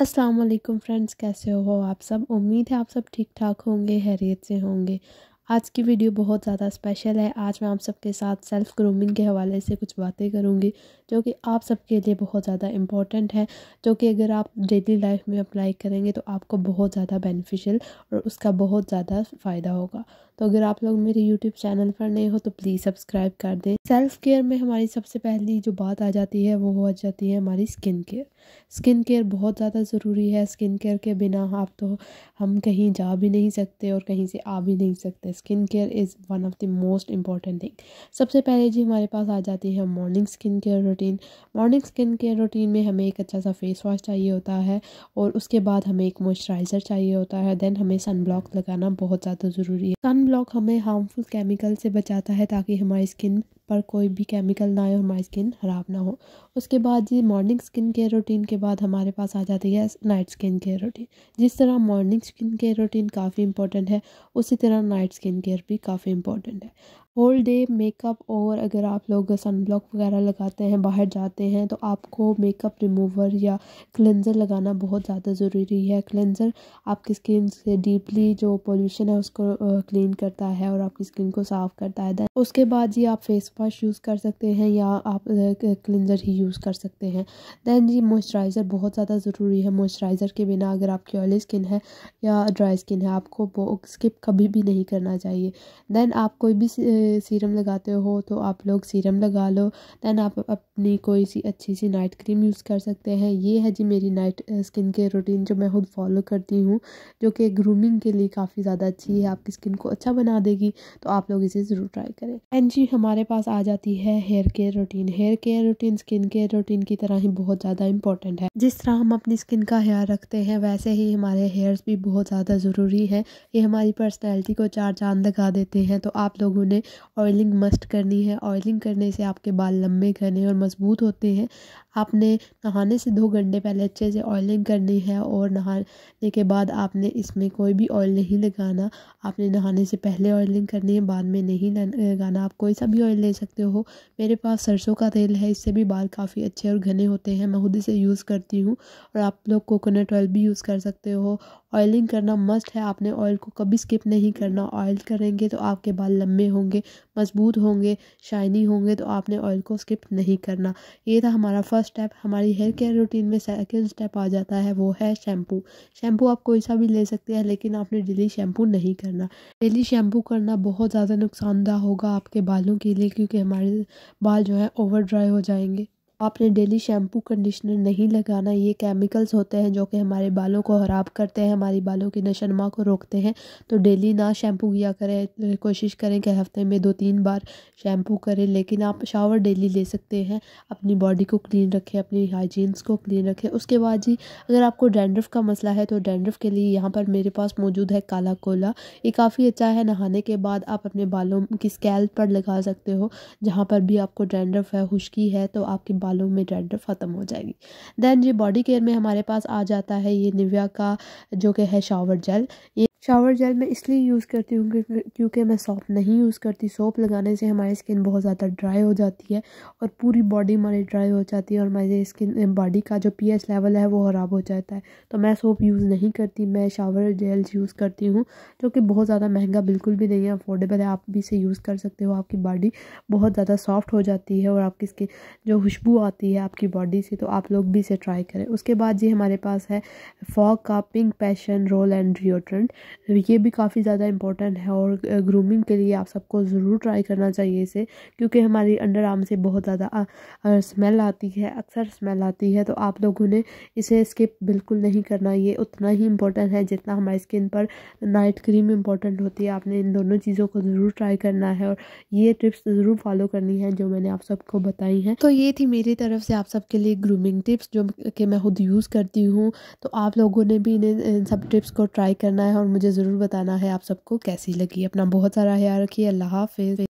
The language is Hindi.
अस्सलाम वालेकुम फ्रेंड्स कैसे हो आप सब उम्मीद है आप सब ठीक ठाक होंगे हैरियत से होंगे आज की वीडियो बहुत ज़्यादा स्पेशल है आज मैं आप सबके साथ सेल्फ़ ग्रूमिंग के हवाले से कुछ बातें करूँगी जो कि आप सबके लिए बहुत ज़्यादा इम्पॉर्टेंट है जो कि अगर आप डेली लाइफ में अप्लाई करेंगे तो आपको बहुत ज़्यादा बेनिफिशियल और उसका बहुत ज़्यादा फ़ायदा होगा तो अगर आप लोग मेरे यूट्यूब चैनल पर नए हो तो प्लीज़ सब्सक्राइब कर दें सेल्फ केयर में हमारी सबसे पहली जो बात आ जाती है वो हो जाती है हमारी स्किन केयर स्किन केयर बहुत ज़्यादा ज़रूरी है स्किन केयर के बिना आप तो हम कहीं जा भी नहीं सकते और कहीं से आ भी नहीं सकते skin care is one of the most important thing सबसे पहले जी हमारे पास आ जाती है morning skin care routine morning skin care routine में हमें एक अच्छा सा फेस वॉश चाहिए होता है और उसके बाद हमें एक मॉइस्चराइज़र चाहिए होता है देन हमें सन ब्लॉक लगाना बहुत ज़्यादा ज़रूरी है सन सनब्लॉक हमें हार्मफुल केमिकल से बचाता है ताकि हमारी स्किन पर कोई भी केमिकल ना हो हमारी स्किन ख़राब ना हो उसके बाद जी मॉर्निंग स्किन केयर रूटीन के बाद हमारे पास आ जाती है नाइट स्किन केयर रूटीन जिस तरह मॉर्निंग स्किन केयर रूटीन काफ़ी इंपॉर्टेंट है उसी तरह नाइट स्किन केयर भी काफ़ी इंपॉर्टेंट है होल डे मेकअप और अगर आप लोग सनब्लॉक वगैरह लगाते हैं बाहर जाते हैं तो आपको मेकअप रिमूवर या क्लेंज़र लगाना बहुत ज़्यादा ज़रूरी है क्लेंज़र आपकी स्किन से डीपली जो पोल्यूशन है उसको क्लीन करता है और आपकी स्किन को साफ़ करता है उसके बाद जी आप फेस वॉश यूज़ कर सकते हैं या आप क्लेंज़र ही यूज़ कर सकते हैं दैन जी मॉइस्चराइज़र बहुत ज़्यादा ज़रूरी है मॉइस्चराइज़र के बिना अगर आपकी ऑयली स्किन है या ड्राई स्किन है आपको स्किप कभी भी नहीं करना चाहिए दैन आप कोई भी सीरम लगाते हो तो आप लोग सीरम लगा लो दैन आप अपनी कोई सी अच्छी सी नाइट क्रीम यूज़ कर सकते हैं ये है जी मेरी नाइट स्किन के रूटीन जो मैं खुद फॉलो करती हूँ जो कि ग्रूमिंग के लिए काफ़ी ज़्यादा अच्छी है आपकी स्किन को अच्छा बना देगी तो आप लोग इसे ज़रूर ट्राई करें एंड जी हमारे पास आ जाती है hair care routine hair care routine skin care routine की तरह ही बहुत ज़्यादा इंपॉर्टेंट है जिस तरह हम अपनी स्किन का हेयर रखते हैं वैसे ही हमारे हेयर्स भी बहुत ज़्यादा ज़रूरी है ये हमारी पर्सनैलिटी को चार चांद लगा देते हैं तो आप लोग उन्हें ऑयलिंग मस्ट करनी है ऑयलिंग करने से आपके बाल लंबे घने और मजबूत होते हैं आपने नहाने से दो घंटे पहले अच्छे से ऑयलिंग करनी है और नहाने के बाद आपने इसमें कोई भी ऑयल नहीं लगाना आपने नहाने से पहले ऑयलिंग करनी है बाद में नहीं लगाना आप कोई सा भी ऑयल ले सकते हो मेरे पास सरसों का तेल है इससे भी बाल काफ़ी अच्छे और घने होते हैं मैं खुद इसे यूज़ करती हूँ और आप लोग कोकोनट ऑयल भी यूज़ कर सकते हो ऑयलिंग करना मस्ट है आपने ऑयल को कभी स्किप नहीं करना ऑयल करेंगे तो आपके बाल लंबे होंगे मज़बूत होंगे शाइनी होंगे तो आपने ऑयल को स्किप नहीं करना ये था हमारा फर्स्ट स्टेप हमारी हेयर केयर रूटीन में सेकेंड स्टेप आ जाता है वो है शैम्पू शैम्पू आप कोई सा भी ले सकते हैं लेकिन आपने डेली शैम्पू नहीं करना डेली शैम्पू करना बहुत ज़्यादा नुकसानदह होगा आपके बालों के लिए क्योंकि हमारे बाल जो है ओवर ड्राई हो जाएंगे आपने डेली शैम्पू कंडीशनर नहीं लगाना ये केमिकल्स होते हैं जो कि हमारे बालों को ख़राब करते हैं हमारे बालों की नशनमा को रोकते हैं तो डेली ना शैम्पू किया करें कोशिश करें कि हफ्ते में दो तीन बार शैम्पू करें लेकिन आप शावर डेली ले सकते हैं अपनी बॉडी को क्लीन रखें अपनी हाइजीन्स को क्लीन रखें उसके बाद जी अगर आपको डेंड्रफ का मसला है तो डेंड्रफ के लिए यहाँ पर मेरे पास मौजूद है काला कोला ये काफ़ी अच्छा है नहाने के बाद आप अपने बालों की स्कैल्प पर लगा सकते हो जहाँ पर भी आपको डेंड्रफ है खुश्की है तो आपके बाल बालों में डेंडर ख़त्म हो जाएगी दैन ये बॉडी केयर में हमारे पास आ जाता है ये निविया का जो कि है शावर जेल ये शावर जेल मैं इसलिए यूज़ करती हूँ क्योंकि मैं सॉप नहीं यूज़ करती सॉप लगाने से हमारी स्किन बहुत ज़्यादा ड्राई हो जाती है और पूरी बॉडी हमारी ड्राई हो जाती है और हमारी स्किन बॉडी का जो पीएच लेवल है वो ख़राब हो जाता है तो मैं सोप यूज़ नहीं करती मैं शावर जेल्स यूज़ करती हूँ जो कि बहुत ज़्यादा महंगा बिल्कुल भी नहीं है अफोर्डेबल है आप भी इसे यूज़ कर सकते हो आपकी बॉडी बहुत ज़्यादा सॉफ्ट हो जाती है और आपकी स्किन जो खुशबू आती है आपकी बॉडी से तो आप लोग भी इसे ट्राई करें उसके बाद जी हमारे पास है फॉग का pink passion roll and deodorant तो ये भी काफ़ी ज़्यादा इंपॉर्टेंट है और ग्रूमिंग के लिए आप सबको ज़रूर ट्राई करना चाहिए इसे क्योंकि हमारी अंडर आर्म से बहुत ज़्यादा स्मेल आती है अक्सर स्मेल आती है तो आप लोगों ने इसे स्किप बिल्कुल नहीं करना ये उतना ही इम्पोर्टेंट है जितना हमारी स्किन पर नाइट क्रीम इंपॉर्टेंट होती है आपने इन दोनों चीज़ों को ज़रूर ट्राई करना है और ये टिप्स ज़रूर फॉलो करनी है जो मैंने आप सबको बताई हैं तो ये थी मेरी तरफ से आप सबके लिए ग्रूमिंग टिप्स जो कि मैं खुद यूज़ करती हूँ तो आप लोगों ने भी इन्हें इन सब टिप्स को ट्राई करना है और मुझे मुझे ज़रूर बताना है आप सबको कैसी लगी अपना बहुत सारा ख्याल रखिए अल्लाह हाफिज़